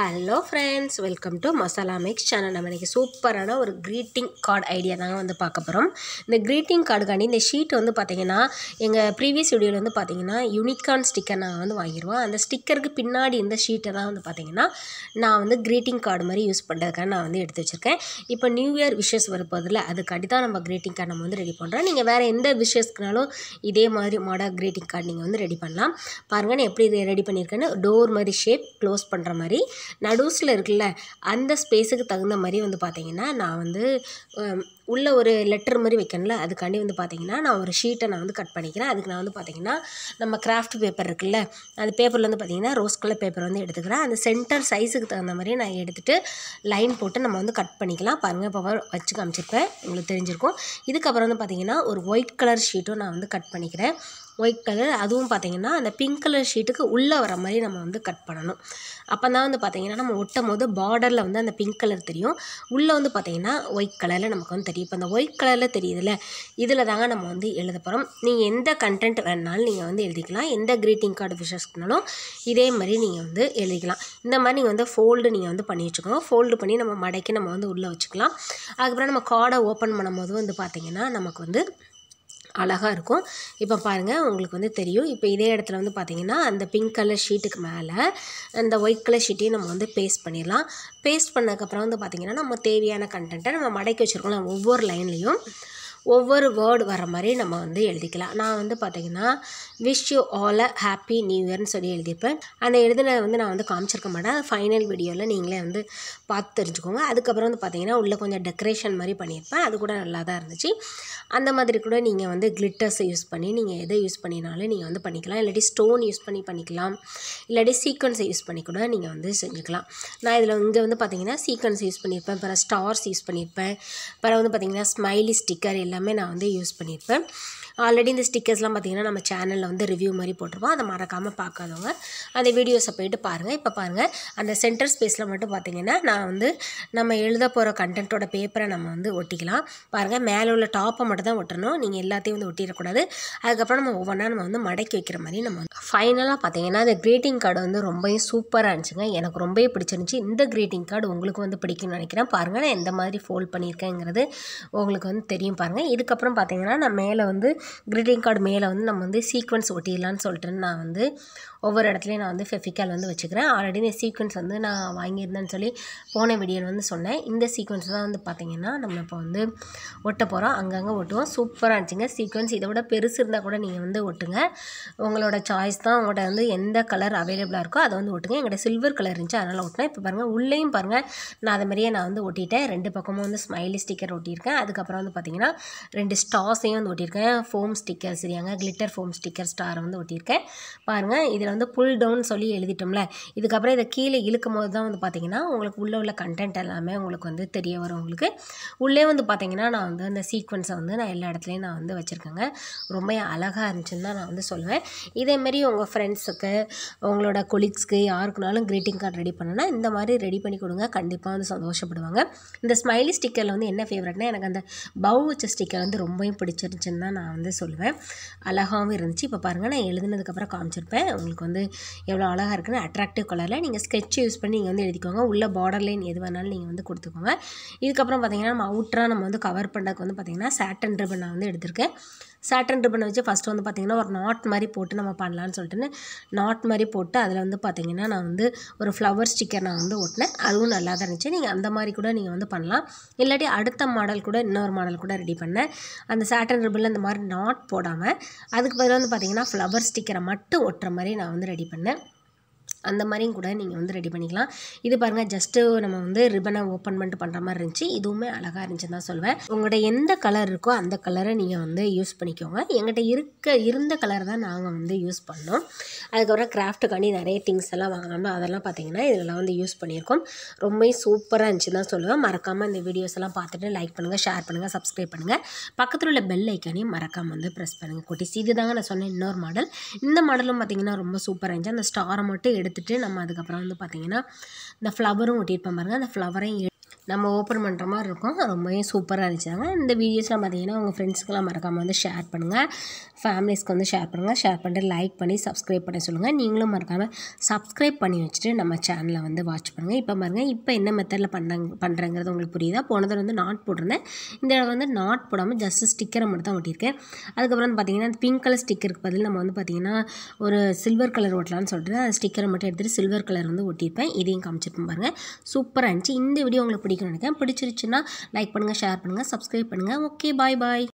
hello friends welcome to masala mix channel நம்ம இன்றைக்கி சூப்பரான ஒரு க்ரீட்டிங் கார்டு ஐடியா தாங்க வந்து பார்க்க போகிறோம் இந்த க்ரீட்டிங் கார்டுக்காண்டி இந்த ஷீட் வந்து பார்த்தீங்கன்னா எங்கள் ப்ரீவியஸ் வீடியோவில் வந்து பார்த்திங்கன்னா யூனிகான் ஸ்டிக்கர் நாங்கள் வந்து வாங்கிடுவோம் அந்த ஸ்டிக்கருக்கு பின்னாடி இந்த ஷீட்டை தான் வந்து பார்த்தீங்கன்னா நான் வந்து க்ரீட்டிங் கார்டு மாதிரி யூஸ் பண்ணுறதுக்காக நான் வந்து எடுத்து வச்சுருக்கேன் இப்போ நியூ இயர் விஷஸ் வரப்போதில் அதுக்காண்டி தான் நம்ம க்ரீட்டிங் கார்டு நம்ம வந்து ரெடி பண்ணுறோம் நீங்கள் வேறு எந்த விஷஸ்க்குனாலும் இதே மாதிரி மாடல் க்ரீட்டிங் கார்டு நீங்கள் வந்து ரெடி பண்ணலாம் பாருங்கள் நான் எப்படி ரெடி பண்ணியிருக்கேன்னு டோர் மாதிரி ஷேப் க்ளோஸ் பண்ணுற மாதிரி நடுஸில் இருக்குல்ல அந்த ஸ்பேஸுக்கு தகுந்த மாதிரி வந்து பார்த்திங்கன்னா நான் வந்து உள்ளே ஒரு லெட்டர் மாதிரி வைக்கணும்ல அதுக்காண்டி வந்து பார்த்திங்கன்னா நான் ஒரு ஷீட்டை நான் வந்து கட் பண்ணிக்கிறேன் அதுக்கு நான் வந்து பார்த்திங்கன்னா நம்ம கிராஃப்ட் பேப்பர் இருக்குல்ல அந்த பேப்பரில் வந்து பார்த்திங்கன்னா ரோஸ் கலர் பேப்பர் வந்து எடுத்துக்கிறேன் அந்த சென்டர் சைஸுக்கு தகுந்த மாதிரி நான் எடுத்துகிட்டு லைன் போட்டு நம்ம வந்து கட் பண்ணிக்கலாம் பாருங்கள் இப்போ வச்சு காமிச்சிருப்பேன் உங்களுக்கு தெரிஞ்சிருக்கும் இதுக்கப்புறம் வந்து பார்த்திங்கன்னா ஒரு ஒயிட் கலர் ஷீட்டும் நான் வந்து கட் பண்ணிக்கிறேன் ஒயிட் கலர் அதுவும் பார்த்திங்கன்னா அந்த பிங்க் கலர் ஷீட்டுக்கு உள்ளே வர மாதிரி நம்ம வந்து கட் பண்ணணும் அப்போ தான் வந்து பார்த்திங்கன்னா நம்ம ஒட்டும் போது பார்டரில் வந்து அந்த பிங்க் கலர் தெரியும் உள்ளே வந்து பார்த்திங்கன்னா ஒயிட் கலரில் நமக்கு வந்து தெரியும் இப்போ அந்த ஒயிட் கலரில் தெரியுதுல்ல இதில் தாங்க நம்ம வந்து எழுத போகிறோம் நீங்கள் எந்த கண்டென்ட் வேணுனாலும் நீங்கள் வந்து எழுதிக்கலாம் எந்த க்ரீட்டிங் கார்டு விஷஸ்னாலும் இதே மாதிரி நீங்கள் வந்து எழுதிக்கலாம் இந்த மாதிரி நீங்கள் வந்து ஃபோல்டு நீங்கள் வந்து பண்ணி வச்சுக்கோங்க ஃபோல்டு பண்ணி நம்ம மடக்கி நம்ம வந்து உள்ளே வச்சுக்கலாம் அதுக்கப்புறம் நம்ம கார்டை ஓப்பன் பண்ணும்போது வந்து பார்த்திங்கன்னா நமக்கு வந்து அழகாக இருக்கும் இப்போ பாருங்கள் உங்களுக்கு வந்து தெரியும் இப்போ இதே இடத்துல வந்து பார்த்திங்கன்னா அந்த பிங்க் கலர் ஷீட்டுக்கு மேலே அந்த ஒயிட் கலர் ஷீட்டையும் நம்ம வந்து பேஸ்ட் பண்ணிடலாம் பேஸ்ட் பண்ணதுக்கப்புறம் வந்து பார்த்திங்கன்னா நம்ம தேவையான கண்டென்ட்டை நம்ம மடக்கி வச்சுருக்கோம் ஒவ்வொரு லைன்லேயும் ஒவ்வொரு வேர்டு வர மாதிரி நம்ம வந்து எழுதிக்கலாம் நான் வந்து பார்த்திங்கன்னா wish you all a happy new இயர்னு சொல்லி எழுதியிருப்பேன் அந்த எழுதின வந்து நான் வந்து காமிச்சிருக்க மாட்டேன் ஃபைனல் வீடியோவில் நீங்களே வந்து பார்த்து தெரிஞ்சுக்கோங்க அதுக்கப்புறம் வந்து பார்த்திங்கன்னா உள்ளே கொஞ்சம் டெக்கரேஷன் மாதிரி பண்ணியிருப்பேன் அது கூட நல்லா தான் இருந்துச்சு அந்த மாதிரி கூட நீங்கள் வந்து கிளிட்டர்ஸை யூஸ் பண்ணி நீங்கள் எதை யூஸ் பண்ணினாலும் நீங்கள் வந்து பண்ணிக்கலாம் இல்லாட்டி ஸ்டோன் யூஸ் பண்ணி பண்ணிக்கலாம் இல்லாட்டி சீக்வன்ஸை யூஸ் பண்ணி கூட நீங்கள் வந்து செஞ்சுக்கலாம் நான் இதில் இங்கே வந்து பார்த்திங்கன்னா சீக்வன்ஸ் யூஸ் பண்ணியிருப்பேன் அப்புறம் ஸ்டார்ஸ் யூஸ் பண்ணியிருப்பேன் அப்புறம் வந்து பார்த்திங்கன்னா ஸ்மைலி ஸ்டிக்கர் எல்லா எல்லாமே நான் வந்து யூஸ் பண்ணியிருப்பேன் ஆல்ரெடி இந்த ஸ்டிக்கர்ஸ்லாம் பார்த்திங்கன்னா நம்ம சேனலில் வந்து ரிவ்யூ மாதிரி போட்டிருப்போம் அதை மறக்காமல் பார்க்காதவங்க அந்த வீடியோஸை போயிட்டு பாருங்கள் இப்போ பாருங்கள் அந்த சென்டர் ஸ்பேஸில் மட்டும் பார்த்திங்கன்னா நான் வந்து நம்ம எழுத போகிற கண்டென்ட்டோட பேப்பரை நம்ம வந்து ஒட்டிக்கலாம் பாருங்கள் மேலே உள்ள டாப்பை மட்டும் தான் ஒட்டணும் நீங்கள் எல்லாத்தையும் வந்து ஒட்டிடக்கூடாது அதுக்கப்புறம் நம்ம ஒவ்வொன்றா நம்ம வந்து மடக்கி வைக்கிற மாதிரி நம்ம வந்து ஃபைனலாக பார்த்திங்கன்னா அந்த க்ரீட்டிங் கார்டு வந்து ரொம்பவும் சூப்பராக இருந்துச்சுங்க எனக்கு ரொம்பவே பிடிச்சிருந்துச்சி இந்த க்ரீட்டிங் கார்டு உங்களுக்கு வந்து பிடிக்கும்னு நினைக்கிறேன் பாருங்கள் நான் எந்த மாதிரி ஃபோல்ட் பண்ணியிருக்கேங்கிறது உங்களுக்கு வந்து தெரியும் பாருங்கள் இதுக்கப்புறம் பார்த்திங்கன்னா நான் மேலே வந்து க்ரீட்டிங் கார்டு மேலே வந்து நம்ம வந்து சீக்வன்ஸ் ஒட்டிடலான்னு சொல்லிட்டு நான் வந்து ஒவ்வொரு இடத்துலையும் நான் வந்து ஃபெஃபிக்கால் வந்து வச்சுக்கிறேன் ஆல்ரெடி இந்த சீக்வன்ஸ் வந்து நான் வாங்கியிருந்தேன்னு சொல்லி போன வீடியோவில் வந்து சொன்னேன் இந்த சீக்வன்ஸ் தான் வந்து பார்த்திங்கன்னா நம்ம இப்போ வந்து ஒட்ட போகிறோம் அங்கங்கே ஒட்டுவோம் சூப்பராக இருந்துச்சுங்க சீக்வன்ஸ் இதை விட பெருசு இருந்தால் கூட நீங்கள் வந்து ஒட்டுங்க உங்களோட சாய்ஸ் தான் உங்கள்கிட்ட வந்து எந்த கலர் அவைலபிளாக இருக்கோ அதை வந்து ஒட்டுங்க எங்கள்கிட்ட சில்வர் கலர் இருந்துச்சு அதனால் ஒட்டினேன் இப்போ பாருங்கள் உள்ளேயும் பாருங்கள் நான் அதை மாதிரியே நான் வந்து ஒட்டிட்டேன் ரெண்டு பக்கமும் வந்து ஸ்மைலி ஸ்டிக்கர் ஒட்டியிருக்கேன் அதுக்கப்புறம் வந்து பார்த்திங்கன்னா ரெண்டு ஸ்டாஸையும் வந்து ஒட்டியிருக்கேன் ஃபோம் ஸ்டிக்கர் சரியாங்க கிளிட்டர் ஃபோம் ஸ்டிக்கர் ஸ்டார் வந்து ஒட்டியிருக்கேன் பாருங்கள் இதில் வந்து புல் டவுன் சொல்லி எழுதிட்டோம்ல இதுக்கப்புறம் இதை கீழே இழுக்கும் போது தான் வந்து பார்த்திங்கன்னா உங்களுக்கு உள்ளே உள்ள கண்டென்ட் எல்லாமே உங்களுக்கு வந்து தெரிய வரும் உங்களுக்கு உள்ளே வந்து பார்த்திங்கன்னா நான் வந்து அந்த சீக்வன்ஸை வந்து நான் எல்லா இடத்துலையும் நான் வந்து வச்சுருக்கேங்க ரொம்ப அழகாக இருந்துச்சுன்னு தான் நான் வந்து சொல்லுவேன் இதேமாரி உங்கள் ஃப்ரெண்ட்ஸுக்கு உங்களோட கொலீக்ஸ்க்கு யாருக்குனாலும் க்ரீட்டிங் கார்டு ரெடி பண்ணனா இந்த மாதிரி ரெடி பண்ணி கொடுங்க கண்டிப்பாக வந்து சந்தோஷப்படுவாங்க இந்த ஸ்மைலி ஸ்டிக்கரில் வந்து என்ன ஃபேவரட்னா எனக்கு அந்த பவு வச்ச ஸ்டிக்கர் வந்து ரொம்பவும் பிடிச்சிருந்துச்சுன்னு தான் நான் வந்து வந்து சொல்லுவேன் அழகாகவும் இருந்துச்சு இப்போ பாருங்கள் நான் எழுதுனதுக்கப்புறம் காமிச்சிருப்பேன் உங்களுக்கு வந்து எவ்வளோ அழகாக இருக்குன்னு அட்ராக்டிவ் கலரில் நீங்கள் ஸ்கெட்ச் யூஸ் பண்ணி நீங்கள் வந்து எழுதிக்கோங்க உள்ள பார்டர் லைன் எது வேணாலும் நீங்கள் வந்து கொடுத்துக்கோங்க இதுக்கப்புறம் பார்த்திங்கன்னா நம்ம அவுட்டராக நம்ம வந்து கவர் பண்ணுறதுக்கு வந்து பார்த்திங்கன்னா சாட்டன் ரிப்பன் நான் வந்து எடுத்திருக்கேன் சாட்டன் ரிப்பனை வச்சு ஃபஸ்ட்டு வந்து பார்த்திங்கன்னா ஒரு நாட் மாதிரி போட்டு நம்ம பண்ணலான்னு சொல்லிட்டுன்னு நாட் மாதிரி போட்டு அதில் வந்து பார்த்திங்கன்னா நான் வந்து ஒரு ஃப்ளவர் ஸ்டிக்கர் நான் வந்து ஒட்டினேன் அதுவும் நல்லா தான் இருந்துச்சு நீங்கள் அந்த மாதிரி கூட நீங்கள் வந்து பண்ணலாம் இல்லாட்டி அடுத்த மாடல் கூட இன்னொரு மாடல் கூட ரெடி பண்ணேன் அந்த சாட்டன் ரிப்பனில் இந்த மாதிரி நாட் போடாமல் அதுக்கு பதிலாக வந்து பார்த்திங்கன்னா ஃப்ளவர் ஸ்டிக்கரை மட்டும் ஒட்டுற மாதிரி நான் வந்து ரெடி பண்ணேன் அந்த மாதிரியும் கூட நீங்கள் வந்து ரெடி பண்ணிக்கலாம் இது பாருங்கள் ஜஸ்ட்டு நம்ம வந்து ரிப்பனை ஓப்பன் பண்ணிட்டு பண்ணுற மாதிரி இருந்துச்சு இதுவுமே அழகாக இருந்துச்சுன்னு தான் சொல்லுவேன் உங்கள்கிட்ட எந்த கலர் இருக்கோ அந்த கலரை நீங்கள் வந்து யூஸ் பண்ணிக்கோங்க எங்கிட்ட இருக்க இருந்த கலர் தான் நாங்கள் வந்து யூஸ் பண்ணோம் அதுக்கப்புறம் கிராஃப்ட்டுக்காண்டி நிறைய திங்ஸ் எல்லாம் வாங்கினோம் அதெல்லாம் பார்த்தீங்கன்னா இதெல்லாம் வந்து யூஸ் பண்ணியிருக்கோம் ரொம்ப சூப்பராக இருந்துச்சு தான் சொல்லுவேன் மறக்காமல் இந்த வீடியோஸ் எல்லாம் பார்த்துட்டு லைக் பண்ணுங்கள் ஷேர் பண்ணுங்கள் சப்ஸ்கிரைப் பண்ணுங்கள் பக்கத்தில் உள்ள பெல் ஐக்கானையும் மறக்காமல் வந்து ப்ரெஸ் பண்ணுங்கள் குட்டிஸ் இது தாங்க நான் சொன்னேன் இன்னொரு மாடல் இந்த மாடலும் பார்த்தீங்கன்னா ரொம்ப சூப்பராக இருந்துச்சு அந்த ஸ்டாரை மட்டும் எடு எடுத்துகிட்டு நம்ம அதுக்கப்புறம் வந்து பார்த்திங்கன்னா இந்த ஃப்ளவரும் ஒட்டியிருப்போம் பாருங்கள் அந்த ஃப்ளவரையும் நம்ம ஓப்பன் பண்ணுற மாதிரி இருக்கும் ரொம்பவே சூப்பராக இருந்துச்சாங்க இந்த வீடியோஸ்லாம் பார்த்தீங்கன்னா உங்கள் ஃப்ரெண்ட்ஸ்க்கெலாம் மறக்காமல் வந்து ஷேர் பண்ணுங்கள் ஃபேமிலிஸ்க்கு வந்து ஷேர் பண்ணுங்கள் ஷேர் பண்ணிட்டு லைக் பண்ணி சப்ஸ்கிரைப் பண்ண சொல்லுங்கள் நீங்களும் மறக்காமல் சப்ஸ்கிரைப் பண்ணி வச்சுட்டு நம்ம சேனலை வந்து வாட்ச் பண்ணுங்கள் இப்போ பாருங்கள் இப்போ என்ன மெத்தடில் பண்ணுறாங்க பண்ணுறங்கிறது உங்களுக்கு புரியுதா போனதில் வந்து நாட் போட்டிருந்தேன் இந்த இடத்துல வந்து நாட் போடாமல் ஜஸ்ட் ஸ்டிக்கரை மட்டும் தான் ஒட்டியிருக்கேன் அதுக்கப்புறம் வந்து பார்த்திங்கன்னா பிங்க் கலர் ஸ்டிக்கருக்கு பதில் நம்ம வந்து பார்த்திங்கன்னா ஒரு சில்வர் கலர் ஓட்டலான்னு சொல்லிட்டு ஸ்டிக்கரை மட்டும் எடுத்துகிட்டு சில்வர் கலர் வந்து ஒட்டியிருப்பேன் இதையும் காமிச்சிருப்பேன் பாருங்கள் சூப்பராக இருந்துச்சு இந்த வீடியோ உங்களுக்கு பிடிக்கும் பிடிக்கும்னு நினைக்கிறேன் பிடிச்சிருச்சுன்னா லைக் பண்ணுங்கள் ஷேர் பண்ணுங்கள் சப்ஸ்கிரைப் பண்ணுங்கள் ஓகே பாய் பாய்